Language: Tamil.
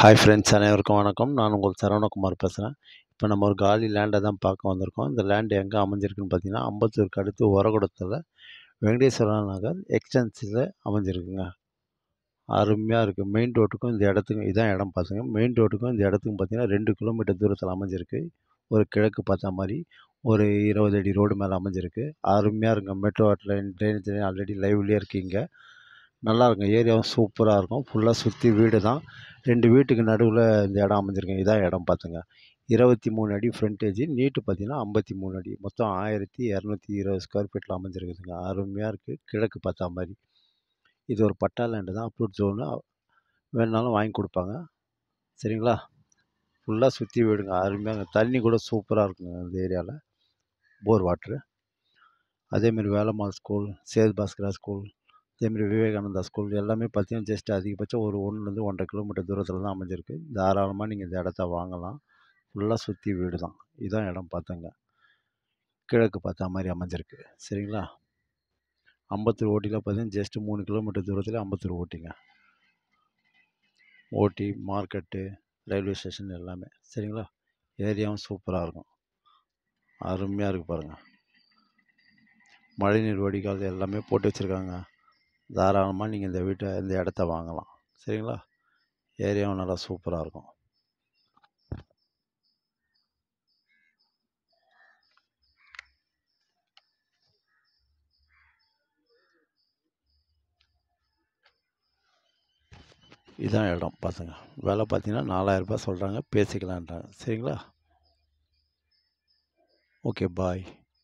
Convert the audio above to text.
ஹாய் ஃப்ரெண்ட்ஸ் அனைவருக்கும் வணக்கம் நான் உங்கள் சரவணகுமார் பேசுகிறேன் இப்போ நம்ம ஒரு காலி லேண்டை தான் பார்க்க வந்திருக்கோம் இந்த லேண்டு எங்கே அமைஞ்சிருக்குன்னு பார்த்தீங்கன்னா அம்பத்தூருக்கு அடுத்து உரகுடத்தில் வெங்கடேஸ்வரா நகர் எக்ஸ்டென்சில் அமைஞ்சிருக்குங்க அருமையாக இருக்குது மெயின் ரோட்டுக்கும் இந்த இடத்துக்கும் இதான் இடம் பார்த்துங்க மெயின் ரோட்டுக்கும் இந்த இடத்துக்கும் பார்த்தீங்கன்னா ரெண்டு கிலோமீட்டர் தூரத்தில் அமைஞ்சிருக்கு ஒரு கிழக்கு பார்த்த மாதிரி ஒரு இருபது அடி ரோடு மேலே அமைஞ்சிருக்கு அருமையாக இருக்குங்க மெட்ரோ ட்ரெயின் ட்ரெயின் ஆல்ரெடி லைவ்லேயே இருக்கீங்க நல்லாயிருக்கும் ஏரியாவும் சூப்பராக இருக்கும் ஃபுல்லாக சுற்றி வீடு தான் ரெண்டு வீட்டுக்கு நடுவில் இந்த இடம் அமைஞ்சிருக்கேன் இதான் இடம் பார்த்துங்க இருபத்தி மூணு அடி ஃப்ரண்டேஜ் நீட்டு பார்த்திங்கன்னா ஐம்பத்தி மூணு அடி மொத்தம் ஆயிரத்தி இரநூத்தி இருபது ஸ்கொயர் ஃபீட்டில் அமைஞ்சிருக்குதுங்க அருமையாக இருக்குது கிழக்கு பார்த்தா மாதிரி இது ஒரு பட்டா லேண்டு தான் அப்ரூட் ஜோனு வேணுனாலும் வாங்கி கொடுப்பாங்க சரிங்களா ஃபுல்லாக சுற்றி விடுங்க அருமையாக தண்ணி கூட சூப்பராக இருக்குங்க இந்த ஏரியாவில் போர் வாட்ரு அதேமாரி வேலம்மாள் ஸ்கூல் சேது பாஸ்கரா ஸ்கூல் அதேமாரி விவேகானந்தா ஸ்கூல் எல்லாமே பார்த்தீங்கன்னா ஜஸ்ட் அதிகபட்சம் ஒரு ஒன்றுலேருந்து ஒன்றரை கிலோமீட்டர் தூரத்தில் தான் அமைஞ்சிருக்கு தாராளமாக நீங்கள் இந்த இடத்த வாங்கலாம் ஃபுல்லாக சுற்றி வீடு தான் இதுதான் இடம் பார்த்தங்க கிழக்கு பார்த்தா மாதிரி அமைஞ்சிருக்கு சரிங்களா ஐம்பத்தூர் ஓட்டியில் பார்த்தீங்கன்னா ஜஸ்ட்டு மூணு கிலோமீட்டர் தூரத்தில் ஐம்பத்தூர் ஓட்டிங்க ஓட்டி மார்க்கெட்டு ரயில்வே ஸ்டேஷன் எல்லாமே சரிங்களா ஏரியாவும் சூப்பராக இருக்கும் அருமையாக இருக்குது பாருங்கள் மழைநீர் வடிகால் எல்லாமே போட்டு வச்சுருக்காங்க தாராளமாக நீங்கள் இந்த வீட்டை இந்த இடத்த வாங்கலாம் சரிங்களா ஏரியாவும் நல்லா சூப்பராக இருக்கும் இதுதான் இடம் பசங்க விலை பார்த்தீங்கன்னா நாலாயிரரூபா சொல்கிறாங்க பேசிக்கலான்றாங்க சரிங்களா ஓகே பாய்